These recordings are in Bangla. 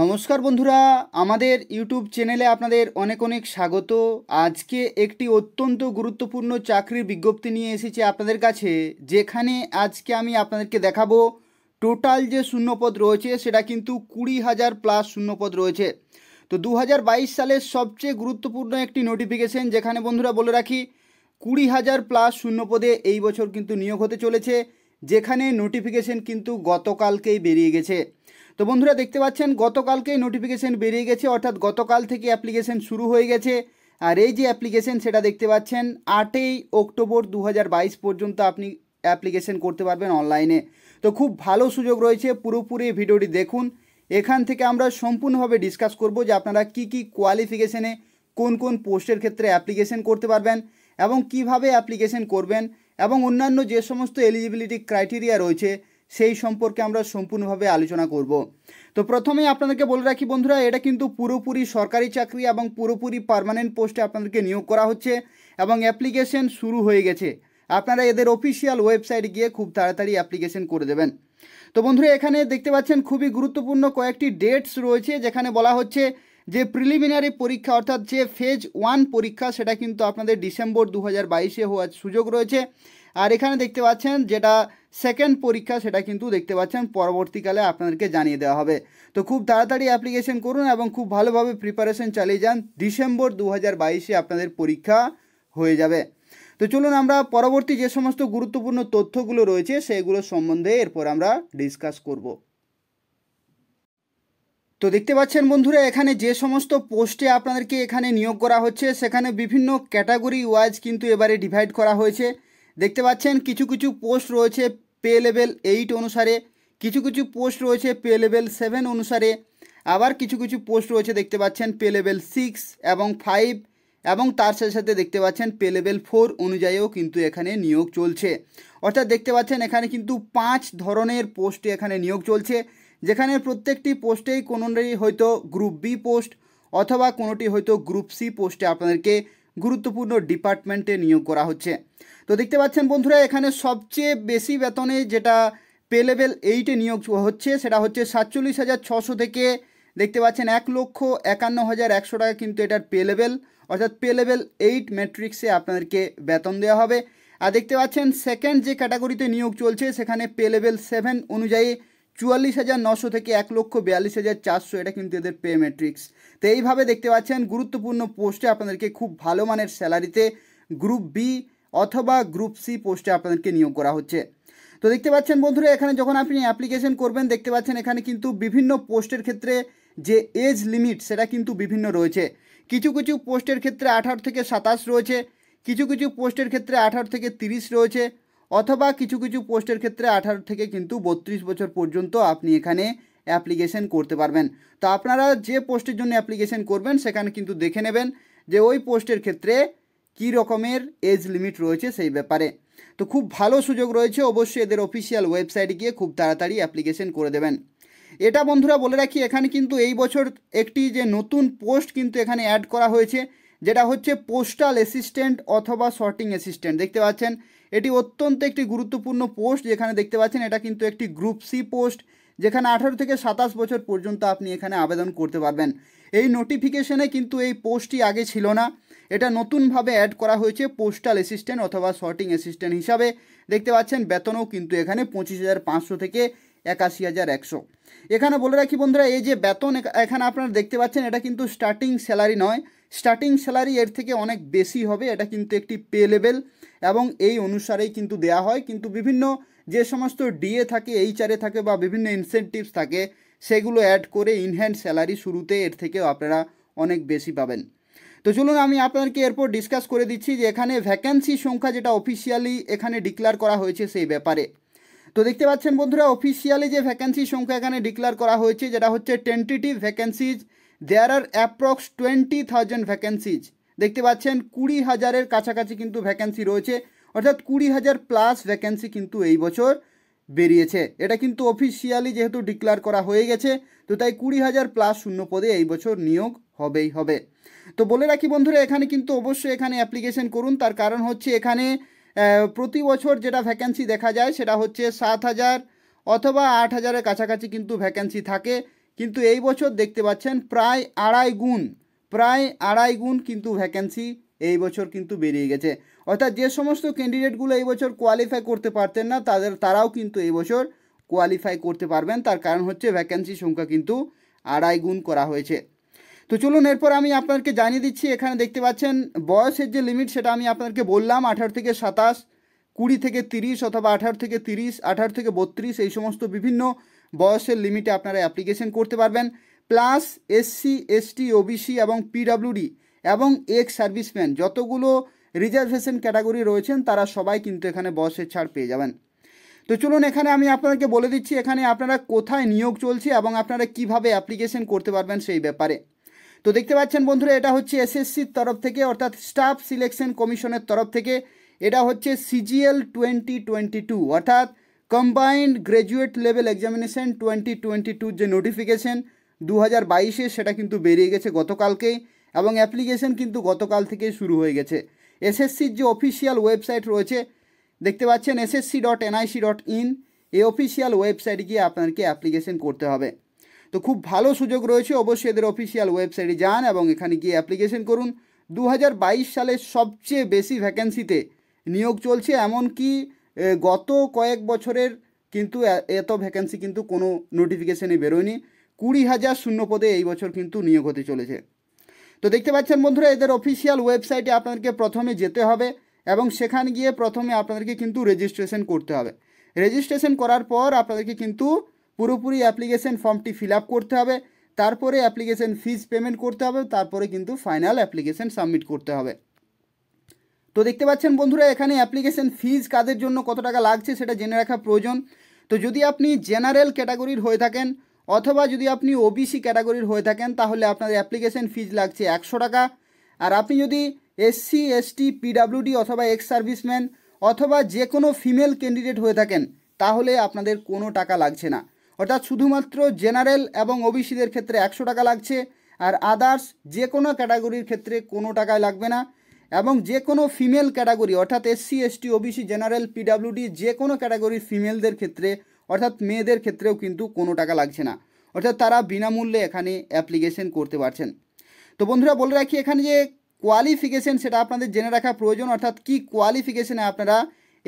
নমস্কার বন্ধুরা আমাদের ইউটিউব চ্যানেলে আপনাদের অনেক অনেক স্বাগত আজকে একটি অত্যন্ত গুরুত্বপূর্ণ চাকরির বিজ্ঞপ্তি নিয়ে এসেছি আপনাদের কাছে যেখানে আজকে আমি আপনাদেরকে দেখাবো টোটাল যে শূন্যপদ রয়েছে সেটা কিন্তু কুড়ি হাজার প্লাস শূন্যপদ রয়েছে তো দু সালের সবচেয়ে গুরুত্বপূর্ণ একটি নোটিফিকেশন যেখানে বন্ধুরা বলে রাখি কুড়ি হাজার প্লাস শূন্যপদে এই বছর কিন্তু নিয়োগ হতে চলেছে যেখানে নোটিফিকেশন কিন্তু গতকালকেই বেরিয়ে গেছে তো বন্ধুরা দেখতে পাচ্ছেন গতকালকেই নোটিফিকেশান বেরিয়ে গেছে অর্থাৎ গতকাল থেকে অ্যাপ্লিকেশান শুরু হয়ে গেছে আর এই যে অ্যাপ্লিকেশান সেটা দেখতে পাচ্ছেন আটই অক্টোবর দু পর্যন্ত আপনি অ্যাপ্লিকেশান করতে পারবেন অনলাইনে তো খুব ভালো সুযোগ রয়েছে পুরোপুরি ভিডিওটি দেখুন এখান থেকে আমরা সম্পূর্ণভাবে ডিসকাস করব যে আপনারা কি কি কোয়ালিফিকেশানে কোন কোন পোস্টের ক্ষেত্রে অ্যাপ্লিকেশান করতে পারবেন এবং কিভাবে অ্যাপ্লিকেশান করবেন এবং অন্যান্য যে সমস্ত এলিজিবিলিটি ক্রাইটেরিয়া রয়েছে সেই সম্পর্কে আমরা সম্পূর্ণভাবে আলোচনা করব তো প্রথমেই আপনাদেরকে বলে রাখি বন্ধুরা এটা কিন্তু পুরোপুরি সরকারি চাকরি এবং পুরোপুরি পারমানেন্ট পোস্টে আপনাদেরকে নিয়োগ করা হচ্ছে এবং অ্যাপ্লিকেশন শুরু হয়ে গেছে আপনারা এদের অফিসিয়াল ওয়েবসাইট গিয়ে খুব তাড়াতাড়ি অ্যাপ্লিকেশন করে দেবেন তো বন্ধুরা এখানে দেখতে পাচ্ছেন খুবই গুরুত্বপূর্ণ কয়েকটি ডেটস রয়েছে যেখানে বলা হচ্ছে যে প্রিলিমিনারি পরীক্ষা অর্থাৎ যে ফেজ ওয়ান পরীক্ষা সেটা কিন্তু আপনাদের ডিসেম্বর দু হাজার বাইশে হওয়ার সুযোগ রয়েছে আর এখানে দেখতে পাচ্ছেন যেটা সেকেন্ড পরীক্ষা সেটা কিন্তু দেখতে পাচ্ছেন পরবর্তীকালে আপনাদেরকে জানিয়ে দেওয়া হবে তো খুব তাড়াতাড়ি অ্যাপ্লিকেশন করুন এবং খুব ভালোভাবে প্রিপারেশন চালিয়ে যান ডিসেম্বর দু হাজার আপনাদের পরীক্ষা হয়ে যাবে তো চলুন আমরা পরবর্তী যে সমস্ত গুরুত্বপূর্ণ তথ্যগুলো রয়েছে সেগুলো সম্বন্ধে এরপর আমরা ডিসকাস করব তো দেখতে পাচ্ছেন বন্ধুরা এখানে যে সমস্ত পোস্টে আপনাদেরকে এখানে নিয়োগ করা হচ্ছে সেখানে বিভিন্ন ক্যাটাগরি ওয়াইজ কিন্তু এবারে ডিভাইড করা হয়েছে দেখতে পাচ্ছেন কিছু কিছু পোস্ট রয়েছে পে লেভেল এইট অনুসারে কিছু কিছু পোস্ট রয়েছে পে লেভেল সেভেন অনুসারে আবার কিছু কিছু পোস্ট রয়েছে দেখতে পাচ্ছেন পে লেভেল সিক্স এবং ফাইভ এবং তার সাথে সাথে দেখতে পাচ্ছেন পে লেভেল ফোর অনুযায়ীও কিন্তু এখানে নিয়োগ চলছে অর্থাৎ দেখতে পাচ্ছেন এখানে কিন্তু পাঁচ ধরনের পোস্টে এখানে নিয়োগ চলছে যেখানে প্রত্যেকটি পোস্টেই কোনোটি হয়তো গ্রুপ বি পোস্ট অথবা কোনোটি হয়তো গ্রুপ সি পোস্টে আপনাদেরকে গুরুত্বপূর্ণ ডিপার্টমেন্টে নিয়োগ করা হচ্ছে তো দেখতে পাচ্ছেন বন্ধুরা এখানে সবচেয়ে বেশি বেতনে যেটা পে লেভেল এইটে নিয়োগ হচ্ছে সেটা হচ্ছে সাতচল্লিশ হাজার ছশো থেকে দেখতে পাচ্ছেন এক লক্ষ একান্ন হাজার একশো টাকা কিন্তু এটার পে লেভেল অর্থাৎ পে লেভেল এইট ম্যাট্রিক্সে আপনাদেরকে বেতন দেওয়া হবে আর দেখতে পাচ্ছেন সেকেন্ড যে ক্যাটাগরিতে নিয়োগ চলছে সেখানে পে লেভেল সেভেন অনুযায়ী চুয়াল্লিশ হাজার নশো থেকে এক লক্ষ বিয়াল্লিশ হাজার চারশো এটা কিন্তু এদের পে ম্যাট্রিক্স তো এইভাবে দেখতে পাচ্ছেন গুরুত্বপূর্ণ পোস্টে আপনাদেরকে খুব ভালো মানের স্যালারিতে গ্রুপ বি অথবা গ্রুপ সি পোস্টে আপনাদেরকে নিয়োগ করা হচ্ছে তো দেখতে পাচ্ছেন বন্ধুরা এখানে যখন আপনি অ্যাপ্লিকেশন করবেন দেখতে পাচ্ছেন এখানে কিন্তু বিভিন্ন পোস্টের ক্ষেত্রে যে এজ লিমিট সেটা কিন্তু বিভিন্ন রয়েছে কিছু কিছু পোস্টের ক্ষেত্রে আঠারো থেকে সাতাশ রয়েছে কিছু কিছু পোস্টের ক্ষেত্রে আঠারো থেকে তিরিশ রয়েছে অথবা কিছু কিছু পোস্টের ক্ষেত্রে আঠারো থেকে কিন্তু বত্রিশ বছর পর্যন্ত আপনি এখানে অ্যাপ্লিকেশন করতে পারবেন তো আপনারা যে পোস্টের জন্য অ্যাপ্লিকেশন করবেন সেখানে কিন্তু দেখে নেবেন যে ওই পোস্টের ক্ষেত্রে কি রকমের এজ লিমিট রয়েছে সেই ব্যাপারে তো খুব ভালো সুযোগ রয়েছে অবশ্যই এদের অফিসিয়াল ওয়েবসাইটে গিয়ে খুব তাড়াতাড়ি অ্যাপ্লিকেশন করে দেবেন এটা বন্ধুরা বলে রাখি এখানে কিন্তু এই বছর একটি যে নতুন পোস্ট কিন্তু এখানে অ্যাড করা হয়েছে যেটা হচ্ছে পোস্টাল অ্যাসিস্ট্যান্ট অথবা শর্টিং অ্যাসিস্ট্যান্ট দেখতে পাচ্ছেন এটি অত্যন্ত একটি গুরুত্বপূর্ণ পোস্ট যেখানে দেখতে পাচ্ছেন এটা কিন্তু একটি গ্রুপ সি পোস্ট যেখানে আঠারো থেকে সাতাশ বছর পর্যন্ত আপনি এখানে আবেদন করতে পারবেন এই নোটিফিকেশনে কিন্তু এই পোস্টটি আগে ছিল না এটা নতুনভাবে অ্যাড করা হয়েছে পোস্টাল অ্যাসিস্ট্যান্ট অথবা শর্টিং অ্যাসিস্ট্যান্ট হিসাবে দেখতে পাচ্ছেন বেতনও কিন্তু এখানে পঁচিশ হাজার পাঁচশো থেকে একাশি হাজার একশো এখানে বলে রাখি বন্ধুরা এই যে বেতন এখানে আপনারা দেখতে পাচ্ছেন এটা কিন্তু স্টার্টিং স্যালারি নয় স্টার্টিং স্যালারি এর থেকে অনেক বেশি হবে এটা কিন্তু একটি পে লেভেল এবং এই অনুসারেই কিন্তু দেয়া হয় কিন্তু বিভিন্ন যে সমস্ত ডিএ থাকে এইচআরএ থাকে বা বিভিন্ন ইনসেন্টিভস থাকে সেগুলো অ্যাড করে ইনহ্যান্ড স্যালারি শুরুতে এর থেকেও আপনারা অনেক বেশি পাবেন তো চলুন আমি আপনাদেরকে এরপর ডিসকাস করে দিচ্ছি যে এখানে ভ্যাকেন্সি সংখ্যা যেটা অফিসিয়ালি এখানে ডিক্লেয়ার করা হয়েছে সেই ব্যাপারে তো দেখতে পাচ্ছেন বন্ধুরা অফিসিয়ালি যে ভ্যাকেন্সি সংখ্যা এখানে ডিক্লেয়ার করা হয়েছে যেটা হচ্ছে টেন্টেটিভ ভ্যাকেন্সিজ দেয়ার আর অ্যাপ্রক্স টোয়েন্টি থাউজেন্ড ভ্যাকেন্সিজ দেখতে পাচ্ছেন কুড়ি হাজারের কাছাকাছি কিন্তু ভ্যাকেন্সি রয়েছে অর্থাৎ কুড়ি হাজার প্লাস ভ্যাকেন্সি কিন্তু এই বছর বেরিয়েছে এটা কিন্তু অফিসিয়ালি যেহেতু ডিক্লার করা হয়ে গেছে তো তাই কুড়ি হাজার প্লাস শূন্য পদে এই বছর নিয়োগ হবেই হবে তো বলে রাখি বন্ধুরা এখানে কিন্তু অবশ্যই এখানে অ্যাপ্লিকেশন করুন তার কারণ হচ্ছে এখানে প্রতি বছর যেটা ভ্যাকেন্সি দেখা যায় সেটা হচ্ছে সাত হাজার অথবা আট হাজারের কাছাকাছি কিন্তু ভ্যাকেন্সি থাকে কিন্তু এই বছর দেখতে পাচ্ছেন প্রায় আড়াই গুণ প্রায় আড়াই গুণ কিন্তু ভ্যাকেন্সি এই বছর কিন্তু বেরিয়ে গেছে অর্থাৎ যে সমস্ত ক্যান্ডিডেটগুলো এই বছর কোয়ালিফাই করতে পারতেন না তাদের তারাও কিন্তু এই বছর কোয়ালিফাই করতে পারবেন তার কারণ হচ্ছে ভ্যাকেন্সি সংখ্যা কিন্তু আড়াই গুণ করা হয়েছে তো চলুন এরপর আমি আপনাকে জানিয়ে দিচ্ছি এখানে দেখতে পাচ্ছেন বয়সের যে লিমিট সেটা আমি আপনাদেরকে বললাম আঠারো থেকে সাতাশ কুড়ি থেকে তিরিশ অথবা আঠারো থেকে তিরিশ আঠারো থেকে বত্রিশ এই সমস্ত বিভিন্ন বয়সের লিমিটে আপনারা অ্যাপ্লিকেশন করতে পারবেন প্লাস এসসি এসটি ওবিসি এবং পিডাব্লিউডি এবং এক্স সার্ভিসম্যান যতগুলো রিজার্ভেশন ক্যাটাগরি রয়েছেন তারা সবাই কিন্তু এখানে বয়সের ছাড় পেয়ে যাবেন তো চলুন এখানে আমি আপনাকে বলে দিচ্ছি এখানে আপনারা কোথায় নিয়োগ চলছে এবং আপনারা কিভাবে অ্যাপ্লিকেশন করতে পারবেন সেই ব্যাপারে তো দেখতে পাচ্ছেন বন্ধুরা এটা হচ্ছে এসএসসির তরফ থেকে অর্থাৎ স্টাফ সিলেকশন কমিশনের তরফ থেকে এটা হচ্ছে সিজিএল টোয়েন্টি টোয়েন্টি টু অর্থাৎ combined graduate level examination twenty twenty টুর যে নোটিফিকেশন দু হাজার বাইশে সেটা কিন্তু বেরিয়ে গেছে গতকালকেই এবং অ্যাপ্লিকেশন কিন্তু গতকাল থেকেই শুরু হয়ে গেছে এসএসসির যে অফিসিয়াল ওয়েবসাইট রয়েছে দেখতে পাচ্ছেন SSC dot NIC dot in এই অফিসিয়াল ওয়েবসাইটে গিয়ে আপনাকে অ্যাপ্লিকেশন করতে হবে তো খুব ভালো সুযোগ রয়েছে অবশ্যই এদের অফিসিয়াল ওয়েবসাইটে যান এবং এখানে গিয়ে অ্যাপ্লিকেশন করুন দু সালে সবচেয়ে বেশি ভ্যাকেন্সিতে নিয়োগ চলছে এমনকি গত কয়েক বছরের কিন্তু এত ভ্যাকেন্সি কিন্তু কোনো নোটিফিকেশানে বেরোয়নি কুড়ি হাজার শূন্য পদে এই বছর কিন্তু নিয়োগ হতে চলেছে তো দেখতে পাচ্ছেন বন্ধুরা এদের অফিসিয়াল ওয়েবসাইটে আপনাদেরকে প্রথমে যেতে হবে এবং সেখানে গিয়ে প্রথমে আপনাদেরকে কিন্তু রেজিস্ট্রেশন করতে হবে রেজিস্ট্রেশন করার পর আপনাদেরকে কিন্তু পুরোপুরি অ্যাপ্লিকেশন ফর্মটি ফিল করতে হবে তারপরে অ্যাপ্লিকেশন ফিজ পেমেন্ট করতে হবে তারপরে কিন্তু ফাইনাল অ্যাপ্লিকেশন সাবমিট করতে হবে তো দেখতে পাচ্ছেন বন্ধুরা এখানে অ্যাপ্লিকেশন ফিজ কাদের জন্য কত টাকা লাগছে সেটা জেনে রাখা প্রয়োজন তো যদি আপনি জেনারেল ক্যাটাগরির হয়ে থাকেন অথবা যদি আপনি ওবিসি ক্যাটাগরির হয়ে থাকেন তাহলে আপনাদের অ্যাপ্লিকেশন ফিজ লাগছে একশো টাকা আর আপনি যদি এসসি এসটি পিডাব্লিউডি অথবা এক্স সার্ভিসম্যান অথবা যে কোনো ফিমেল ক্যান্ডিডেট হয়ে থাকেন তাহলে আপনাদের কোনো টাকা লাগছে না অর্থাৎ শুধুমাত্র জেনারেল এবং ওবিসিদের ক্ষেত্রে একশো টাকা লাগছে আর আদার্স যে কোনো ক্যাটাগরির ক্ষেত্রে কোনো টাকায় লাগবে না এবং যে কোনো ফিমেল ক্যাটাগরি অর্থাৎ SC ST OBC general PWD যে কোনো ক্যাটাগরির ফিমেলদের ক্ষেত্রে অর্থাৎ মেয়েদের ক্ষেত্রেও কিন্তু কোনো টাকা লাগছে না অর্থাৎ তারা বিনামূল্যে এখানে অ্যাপ্লিকেশন করতে পারছেন তো বন্ধুরা বলে রাখি এখানে যে কোয়ালিফিকেশন সেটা আপনাদের জেনে রাখা প্রয়োজন অর্থাৎ কি কোয়ালিফিকেশানে আপনারা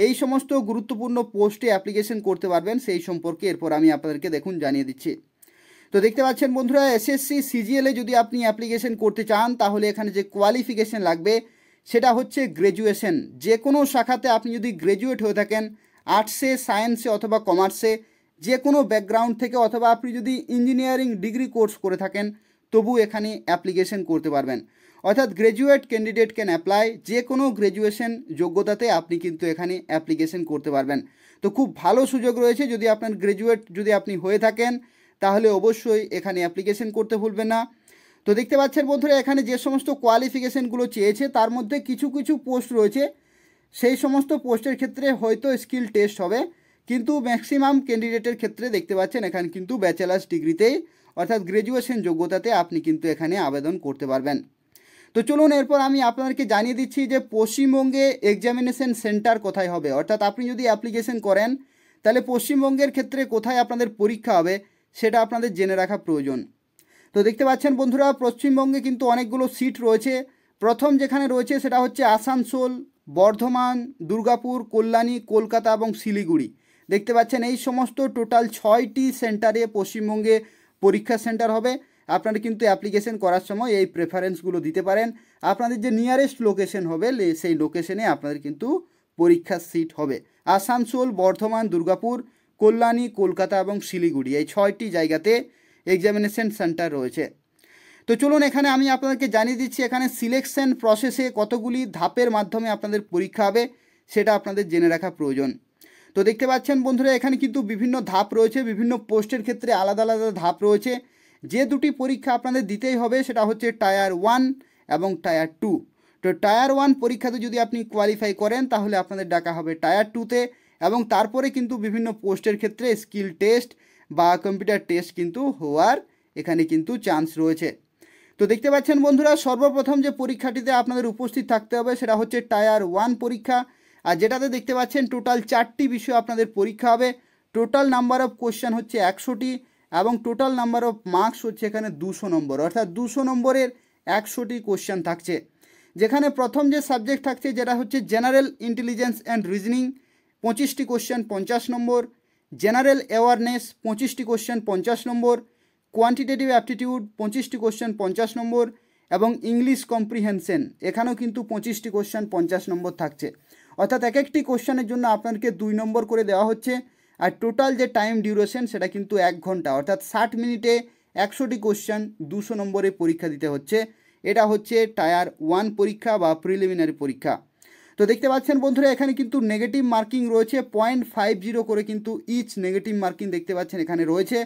এই সমস্ত গুরুত্বপূর্ণ পোস্টে অ্যাপ্লিকেশন করতে পারবেন সেই সম্পর্কে এরপর আমি আপনাদেরকে দেখুন জানিয়ে দিচ্ছি তো দেখতে পাচ্ছেন বন্ধুরা এসএসসি সিজিএলে যদি আপনি অ্যাপ্লিকেশন করতে চান তাহলে এখানে যে কোয়ালিফিকেশন লাগবে সেটা হচ্ছে গ্র্যাজুয়েশন যে কোনো শাখাতে আপনি যদি গ্র্যাজুয়েট হয়ে থাকেন আর্টসে সায়েন্সে অথবা কমার্সে যে কোনো ব্যাকগ্রাউন্ড থেকে অথবা আপনি যদি ইঞ্জিনিয়ারিং ডিগ্রি কোর্স করে থাকেন তবু এখানে অ্যাপ্লিকেশন করতে পারবেন অর্থাৎ গ্র্যাজুয়েট ক্যান্ডিডেট ক্যান অ্যাপ্লাই যে কোনো গ্র্যাজুয়েশন যোগ্যতাতে আপনি কিন্তু এখানে অ্যাপ্লিকেশন করতে পারবেন তো খুব ভালো সুযোগ রয়েছে যদি আপনার গ্র্যাজুয়েট যদি আপনি হয়ে থাকেন তাহলে অবশ্যই এখানে অ্যাপ্লিকেশন করতে ভুলবেন না তো দেখতে পাচ্ছেন বন্ধুরা এখানে যে সমস্ত কোয়ালিফিকেশানগুলো চেয়েছে তার মধ্যে কিছু কিছু পোস্ট রয়েছে সেই সমস্ত পোস্টের ক্ষেত্রে হয়তো স্কিল টেস্ট হবে কিন্তু ম্যাক্সিমাম ক্যান্ডিডেটের ক্ষেত্রে দেখতে পাচ্ছেন এখানে কিন্তু ব্যাচেলার্স ডিগ্রিতেই অর্থাৎ গ্র্যাজুয়েশন যোগ্যতাতে আপনি কিন্তু এখানে আবেদন করতে পারবেন তো চলুন এরপর আমি আপনাদেরকে জানিয়ে দিচ্ছি যে পশ্চিমবঙ্গে এক্সামিনেশন সেন্টার কোথায় হবে অর্থাৎ আপনি যদি অ্যাপ্লিকেশন করেন তাহলে পশ্চিমবঙ্গের ক্ষেত্রে কোথায় আপনাদের পরীক্ষা হবে সেটা আপনাদের জেনে রাখা প্রয়োজন তো দেখতে পাচ্ছেন বন্ধুরা পশ্চিমবঙ্গে কিন্তু অনেকগুলো সিট রয়েছে প্রথম যেখানে রয়েছে সেটা হচ্ছে আসানসোল বর্ধমান দুর্গাপুর কল্যাণী কলকাতা এবং শিলিগুড়ি দেখতে পাচ্ছেন এই সমস্ত টোটাল ছয়টি সেন্টারে পশ্চিমবঙ্গে পরীক্ষা সেন্টার হবে আপনারা কিন্তু অ্যাপ্লিকেশন করার সময় এই প্রেফারেন্সগুলো দিতে পারেন আপনাদের যে নিয়ারেস্ট লোকেশন হবে সেই লোকেশনে আপনাদের কিন্তু পরীক্ষার সিট হবে আসানসোল বর্ধমান দুর্গাপুর কল্যাণী কলকাতা এবং শিলিগুড়ি এই ছয়টি জায়গাতে এক্সামিনেশন সেন্টার রয়েছে তো চলুন এখানে আমি আপনাদেরকে জানিয়ে দিচ্ছি এখানে সিলেকশন প্রসেসে কতগুলি ধাপের মাধ্যমে আপনাদের পরীক্ষা হবে সেটা আপনাদের জেনে রাখা প্রয়োজন তো দেখতে পাচ্ছেন বন্ধুরা এখানে কিন্তু বিভিন্ন ধাপ রয়েছে বিভিন্ন পোস্টের ক্ষেত্রে আলাদা আলাদা ধাপ রয়েছে যে দুটি পরীক্ষা আপনাদের দিতেই হবে সেটা হচ্ছে টায়ার ওয়ান এবং টায়ার টু তো টায়ার ওয়ান পরীক্ষাতে যদি আপনি কোয়ালিফাই করেন তাহলে আপনাদের ডাকা হবে টায়ার টুতে এবং তারপরে কিন্তু বিভিন্ন পোস্টের ক্ষেত্রে স্কিল টেস্ট বা কম্পিউটার টেস্ট কিন্তু হওয়ার এখানে কিন্তু চান্স রয়েছে তো দেখতে পাচ্ছেন বন্ধুরা সর্বপ্রথম যে পরীক্ষাটিতে আপনাদের উপস্থিত থাকতে হবে সেটা হচ্ছে টায়ার ওয়ান পরীক্ষা আর যেটাতে দেখতে পাচ্ছেন টোটাল চারটি বিষয় আপনাদের পরীক্ষা হবে টোটাল নাম্বার অফ কোশ্চেন হচ্ছে একশোটি এবং টোটাল নাম্বার অফ মার্কস হচ্ছে এখানে দুশো নম্বর অর্থাৎ দুশো নম্বরের একশোটি কোশ্চেন থাকছে যেখানে প্রথম যে সাবজেক্ট থাকছে যেটা হচ্ছে জেনারেল ইন্টেলিজেন্স অ্যান্ড রিজনিং পঁচিশটি কোয়েশ্চেন পঞ্চাশ নম্বর জেনারেল অ্যাওয়ারনেস পঁচিশটি কোশ্চেন পঞ্চাশ নম্বর কোয়ান্টিটেটিভ অ্যাপটিটিউড পঁচিশটি কোশ্চেন পঞ্চাশ নম্বর এবং ইংলিশ কম্প্রিহেনশন এখানেও কিন্তু পঁচিশটি কোশ্চেন পঞ্চাশ নম্বর থাকছে অর্থাৎ এক একটি কোশ্চেনের জন্য আপনাকে দুই নম্বর করে দেওয়া হচ্ছে আর টোটাল যে টাইম ডিউরেশন সেটা কিন্তু এক ঘন্টা অর্থাৎ ষাট মিনিটে একশোটি কোশ্চেন দুশো নম্বরে পরীক্ষা দিতে হচ্ছে এটা হচ্ছে টায়ার ওয়ান পরীক্ষা বা প্রিলিমিনারি পরীক্ষা তো দেখতে পাচ্ছেন বন্ধুরা এখানে কিন্তু নেগেটিভ মার্কিং রয়েছে পয়েন্ট ফাইভ জিরো করে কিন্তু ইচ নেগেটিভ মার্কিং দেখতে পাচ্ছেন এখানে রয়েছে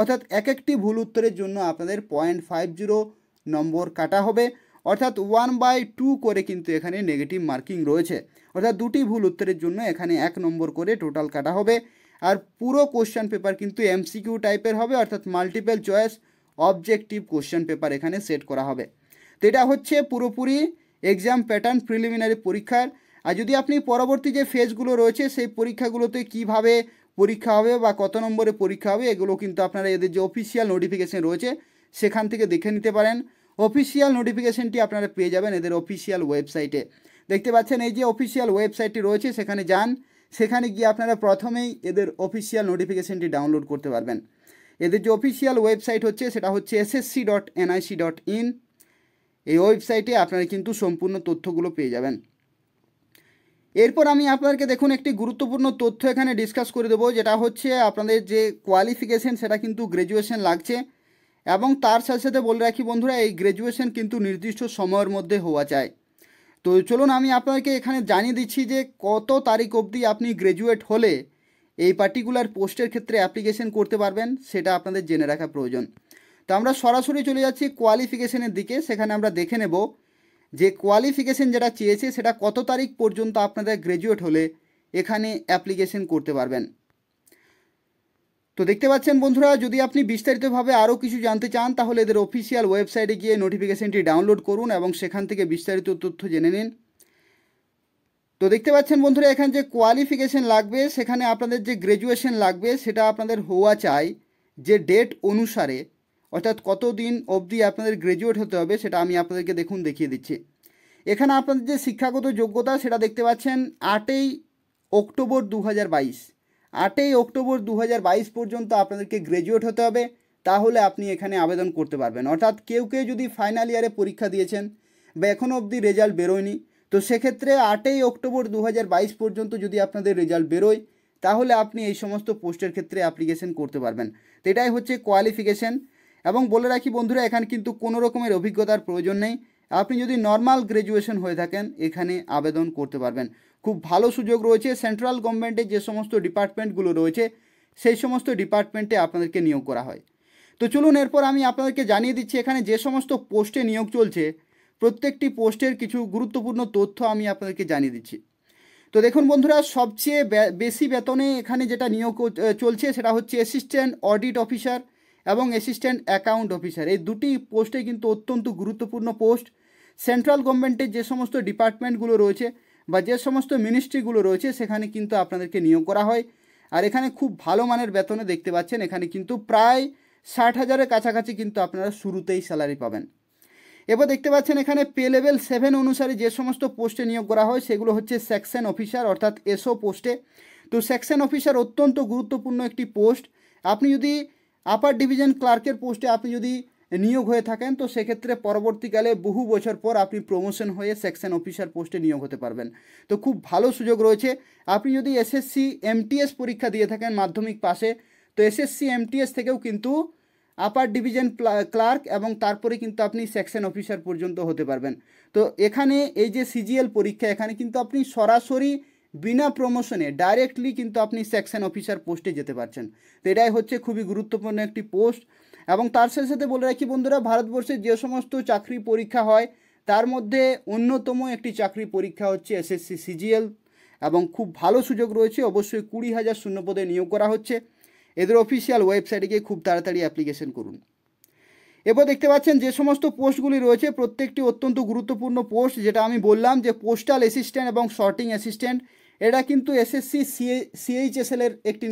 অর্থাৎ এক একটি ভুল উত্তরের জন্য আপনাদের পয়েন্ট ফাইভ জিরো নম্বর কাটা হবে অর্থাৎ ওয়ান বাই টু করে কিন্তু এখানে নেগেটিভ মার্কিং রয়েছে অর্থাৎ দুটি ভুল উত্তরের জন্য এখানে এক নম্বর করে টোটাল কাটা হবে আর পুরো কোশ্চেন পেপার কিন্তু এমসিকিউ টাইপের হবে অর্থাৎ multiple choice objective question paper এখানে সেট করা হবে তো এটা হচ্ছে পুরোপুরি এক্সাম প্যাটার্ন প্রিলিমিনারি পরীক্ষার আর যদি আপনি পরবর্তী যে ফেজগুলো রয়েছে সেই পরীক্ষাগুলোতে কিভাবে পরীক্ষা হবে বা কত নম্বরে পরীক্ষা হবে এগুলো কিন্তু আপনারা এদের যে অফিসিয়াল নোটিফিকেশান রয়েছে সেখান থেকে দেখে নিতে পারেন অফিসিয়াল নোটিফিকেশানটি আপনারা পেয়ে যাবেন এদের অফিসিয়াল ওয়েবসাইটে দেখতে পাচ্ছেন এই যে অফিসিয়াল ওয়েবসাইটটি রয়েছে সেখানে যান সেখানে গিয়ে আপনারা প্রথমেই এদের অফিসিয়াল নোটিফিকেশানটি ডাউনলোড করতে পারবেন এদের যে অফিসিয়াল ওয়েবসাইট হচ্ছে সেটা হচ্ছে SSC dot NIC dot in এই ওয়েবসাইটে আপনারা কিন্তু সম্পূর্ণ তথ্যগুলো পেয়ে যাবেন এরপর আমি আপনাদেরকে দেখুন একটি গুরুত্বপূর্ণ তথ্য এখানে ডিসকাস করে দেবো যেটা হচ্ছে আপনাদের যে কোয়ালিফিকেশান সেটা কিন্তু গ্র্যাজুয়েশন লাগছে এবং তার সাথে সাথে বলে রাখি বন্ধুরা এই গ্র্যাজুয়েশন কিন্তু নির্দিষ্ট সময়ের মধ্যে হওয়া যায় তো চলুন আমি আপনাদেরকে এখানে জানিয়ে দিচ্ছি যে কত তারিখ অবধি আপনি গ্র্যাজুয়েট হলে এই পার্টিকুলার পোস্টের ক্ষেত্রে অ্যাপ্লিকেশন করতে পারবেন সেটা আপনাদের জেনে রাখা প্রয়োজন তো আমরা সরাসরি চলে যাচ্ছি কোয়ালিফিকেশনের দিকে সেখানে আমরা দেখে নেব যে কোয়ালিফিকেশান যেটা চেয়েছে সেটা কত তারিখ পর্যন্ত আপনাদের গ্র্যাজুয়েট হলে এখানে অ্যাপ্লিকেশন করতে পারবেন তো দেখতে পাচ্ছেন বন্ধুরা যদি আপনি বিস্তারিতভাবে আরও কিছু জানতে চান তাহলে এদের অফিসিয়াল ওয়েবসাইটে গিয়ে নোটিফিকেশনটি ডাউনলোড করুন এবং সেখান থেকে বিস্তারিত তথ্য জেনে নিন তো দেখতে পাচ্ছেন বন্ধুরা এখানে যে কোয়ালিফিকেশন লাগবে সেখানে আপনাদের যে গ্র্যাজুয়েশন লাগবে সেটা আপনাদের হওয়া চাই যে ডেট অনুসারে অর্থাৎ কত দিন অবধি আপনাদের গ্রাজুয়েট হতে হবে সেটা আমি আপনাদেরকে দেখুন দেখিয়ে দিচ্ছি এখানে আপনাদের যে শিক্ষাগত যোগ্যতা সেটা দেখতে পাচ্ছেন আটই অক্টোবর দু হাজার বাইশ আটই অক্টোবর দু পর্যন্ত আপনাদেরকে গ্রাজুয়েট হতে হবে তাহলে আপনি এখানে আবেদন করতে পারবেন অর্থাৎ কেউ কেউ যদি ফাইনাল ইয়ারে পরীক্ষা দিয়েছেন বা এখনও অবধি রেজাল্ট বেরোয়নি তো সেক্ষেত্রে আটই অক্টোবর দু পর্যন্ত যদি আপনাদের রেজাল্ট বেরোয় তাহলে আপনি এই সমস্ত পোস্টের ক্ষেত্রে অ্যাপ্লিকেশন করতে পারবেন তো এটাই হচ্ছে কোয়ালিফিকেশান এবং বলে রাখি বন্ধুরা এখানে কিন্তু কোনো রকমের অভিজ্ঞতার প্রয়োজন নেই আপনি যদি নর্মাল গ্র্যাজুয়েশন হয়ে থাকেন এখানে আবেদন করতে পারবেন খুব ভালো সুযোগ রয়েছে সেন্ট্রাল গভর্নমেন্টের যে সমস্ত ডিপার্টমেন্টগুলো রয়েছে সেই সমস্ত ডিপার্টমেন্টে আপনাদেরকে নিয়োগ করা হয় তো চলুন এরপর আমি আপনাদেরকে জানিয়ে দিচ্ছি এখানে যে সমস্ত পোস্টে নিয়োগ চলছে প্রত্যেকটি পোস্টের কিছু গুরুত্বপূর্ণ তথ্য আমি আপনাদেরকে জানিয়ে দিচ্ছি তো দেখুন বন্ধুরা সবচেয়ে বেশি বেতনে এখানে যেটা নিয়োগ চলছে সেটা হচ্ছে অ্যাসিস্ট্যান্ট অডিট অফিসার এবং অ্যাসিস্ট্যান্ট অ্যাকাউন্ট অফিসার এই দুটি পোস্টে কিন্তু অত্যন্ত গুরুত্বপূর্ণ পোস্ট সেন্ট্রাল গভর্নমেন্টের যে সমস্ত ডিপার্টমেন্টগুলো রয়েছে বা যে সমস্ত মিনিস্ট্রিগুলো রয়েছে সেখানে কিন্তু আপনাদেরকে নিয়োগ করা হয় আর এখানে খুব ভালো মানের বেতনে দেখতে পাচ্ছেন এখানে কিন্তু প্রায় ষাট হাজারের কাছাকাছি কিন্তু আপনারা শুরুতেই স্যালারি পাবেন এবার দেখতে পাচ্ছেন এখানে পে লেভেল সেভেন অনুসারে যে সমস্ত পোস্টে নিয়োগ করা হয় সেগুলো হচ্ছে সেকশন অফিসার অর্থাৎ এসও পোস্টে তো সেকশন অফিসার অত্যন্ত গুরুত্বপূর্ণ একটি পোস্ট আপনি যদি আপার ডিভিশন ক্লার্কের পোস্টে আপনি যদি নিয়োগ হয়ে থাকেন তো সেক্ষেত্রে পরবর্তীকালে বহু বছর পর আপনি প্রমোশন হয়ে সেকশন অফিসার পোস্টে নিয়োগ হতে পারবেন তো খুব ভালো সুযোগ রয়েছে আপনি যদি এসএসসি এমটিএস পরীক্ষা দিয়ে থাকেন মাধ্যমিক পাশে তো এসএসসি এমটিএস থেকেও কিন্তু আপার ডিভিশন ক্লার্ক এবং তারপরে কিন্তু আপনি সেকশন অফিসার পর্যন্ত হতে পারবেন তো এখানে এই যে সিজিএল পরীক্ষা এখানে কিন্তু আপনি সরাসরি বিনা প্রমোশনে ডাইরেক্টলি কিন্তু আপনি সেকশন অফিসার পোস্টে যেতে পারছেন তো এটাই হচ্ছে খুবই গুরুত্বপূর্ণ একটি পোস্ট এবং তার সাথে সাথে বলে রাখি বন্ধুরা ভারতবর্ষে যে সমস্ত চাকরি পরীক্ষা হয় তার মধ্যে অন্যতম একটি চাকরি পরীক্ষা হচ্ছে এসএসসি সিজিএল এবং খুব ভালো সুযোগ রয়েছে অবশ্যই কুড়ি হাজার শূন্যপদে নিয়োগ করা হচ্ছে এদের অফিসিয়াল ওয়েবসাইটে গিয়ে খুব তাড়াতাড়ি অ্যাপ্লিকেশন করুন এরপর দেখতে পাচ্ছেন যে সমস্ত পোস্টগুলি রয়েছে প্রত্যেকটি অত্যন্ত গুরুত্বপূর্ণ পোস্ট যেটা আমি বললাম যে পোস্টাল অ্যাসিস্ট্যান্ট এবং শর্টিং অ্যাসিস্ট্যান্ট এটা কিন্তু এসএসসি সিএ সিএইচএসএলের একটি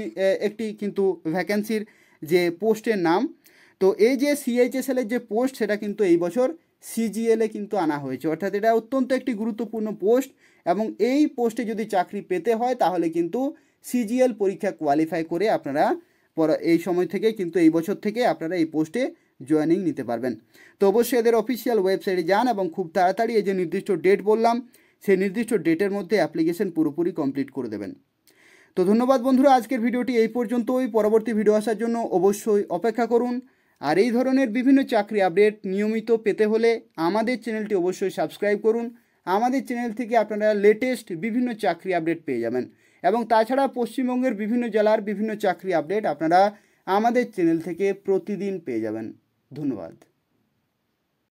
একটি কিন্তু ভ্যাকেন্সির যে পোস্টের নাম তো এই যে সিএইচএসএলের যে পোস্ট সেটা কিন্তু এই বছর সিজিএলে কিন্তু আনা হয়েছে অর্থাৎ এটা অত্যন্ত একটি গুরুত্বপূর্ণ পোস্ট এবং এই পোস্টে যদি চাকরি পেতে হয় তাহলে কিন্তু সিজিএল পরীক্ষা কোয়ালিফাই করে আপনারা এই সময় থেকে কিন্তু এই বছর থেকে আপনারা এই পোস্টে জয়েনিং নিতে পারবেন তো অবশ্যই এদের অফিসিয়াল ওয়েবসাইটে যান এবং খুব তাড়াতাড়ি এই যে নির্দিষ্ট ডেট বললাম সেই নির্দিষ্ট ডেটের মধ্যে অ্যাপ্লিকেশন পুরোপুরি কমপ্লিট করে দেবেন তো ধন্যবাদ বন্ধুরা আজকের ভিডিওটি এই পর্যন্তই পরবর্তী ভিডিও আসার জন্য অবশ্যই অপেক্ষা করুন আর এই ধরনের বিভিন্ন চাকরি আপডেট নিয়মিত পেতে হলে আমাদের চ্যানেলটি অবশ্যই সাবস্ক্রাইব করুন আমাদের চ্যানেল থেকে আপনারা লেটেস্ট বিভিন্ন চাকরি আপডেট পেয়ে যাবেন এবং তাছাড়া পশ্চিমবঙ্গের বিভিন্ন জেলার বিভিন্ন চাকরি আপডেট আপনারা আমাদের চ্যানেল থেকে প্রতিদিন পেয়ে যাবেন ধন্যবাদ